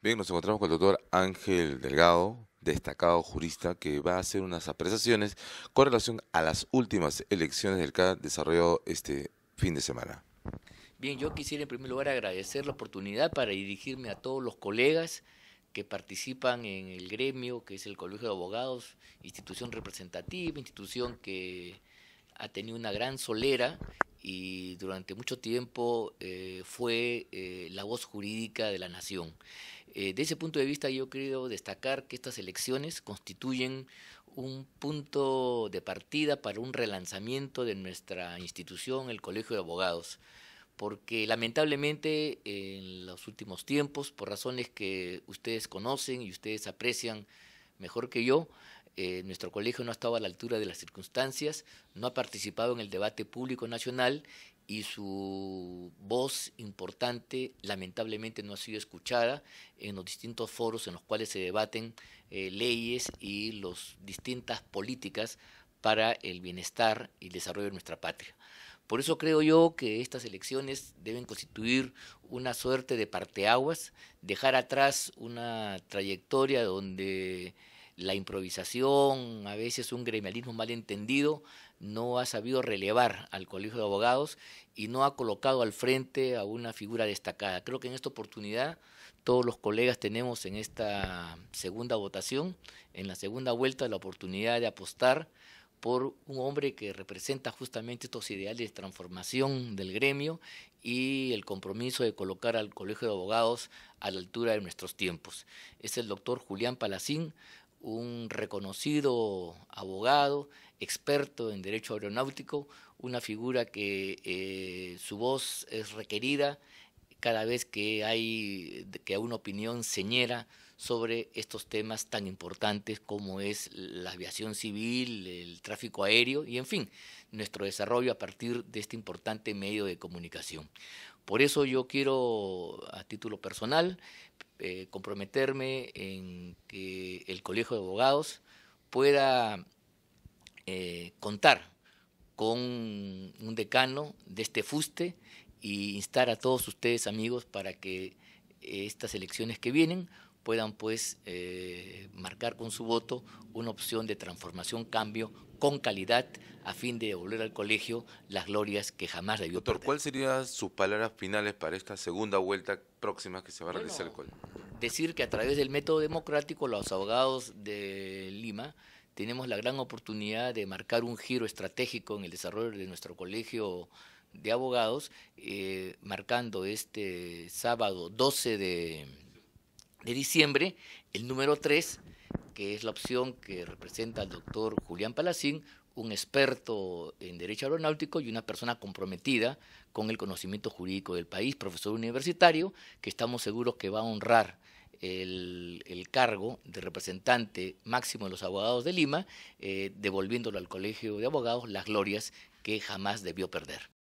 Bien, nos encontramos con el doctor Ángel Delgado, destacado jurista que va a hacer unas apreciaciones con relación a las últimas elecciones del CAD desarrollado este fin de semana. Bien, yo quisiera en primer lugar agradecer la oportunidad para dirigirme a todos los colegas que participan en el gremio, que es el Colegio de Abogados, institución representativa, institución que ha tenido una gran solera y durante mucho tiempo eh, fue eh, la voz jurídica de la nación. Eh, de ese punto de vista yo quiero destacar que estas elecciones constituyen un punto de partida para un relanzamiento de nuestra institución, el Colegio de Abogados, porque lamentablemente en los últimos tiempos, por razones que ustedes conocen y ustedes aprecian mejor que yo, eh, nuestro colegio no ha estado a la altura de las circunstancias, no ha participado en el debate público nacional y su voz importante lamentablemente no ha sido escuchada en los distintos foros en los cuales se debaten eh, leyes y las distintas políticas para el bienestar y el desarrollo de nuestra patria. Por eso creo yo que estas elecciones deben constituir una suerte de parteaguas, dejar atrás una trayectoria donde la improvisación, a veces un gremialismo mal entendido, no ha sabido relevar al Colegio de Abogados y no ha colocado al frente a una figura destacada. Creo que en esta oportunidad todos los colegas tenemos en esta segunda votación, en la segunda vuelta, la oportunidad de apostar por un hombre que representa justamente estos ideales de transformación del gremio y el compromiso de colocar al Colegio de Abogados a la altura de nuestros tiempos. Es el doctor Julián Palacín, un reconocido abogado, experto en derecho aeronáutico, una figura que eh, su voz es requerida cada vez que hay que una opinión señera sobre estos temas tan importantes como es la aviación civil, el tráfico aéreo y en fin, nuestro desarrollo a partir de este importante medio de comunicación. Por eso yo quiero, a título personal, eh, comprometerme en que el Colegio de Abogados pueda eh, contar con un decano de este fuste e instar a todos ustedes amigos para que eh, estas elecciones que vienen puedan pues eh, marcar con su voto una opción de transformación, cambio con calidad a fin de devolver al colegio las glorias que jamás debió Doctor, ¿cuáles serían sus palabras finales para esta segunda vuelta próxima que se va a realizar el Decir que a través del método democrático los abogados de Lima tenemos la gran oportunidad de marcar un giro estratégico en el desarrollo de nuestro colegio de abogados, eh, marcando este sábado 12 de de diciembre, el número 3, que es la opción que representa al doctor Julián Palacín, un experto en derecho aeronáutico y una persona comprometida con el conocimiento jurídico del país, profesor universitario, que estamos seguros que va a honrar el, cargo de representante máximo de los abogados de Lima, eh, devolviéndolo al Colegio de Abogados las glorias que jamás debió perder.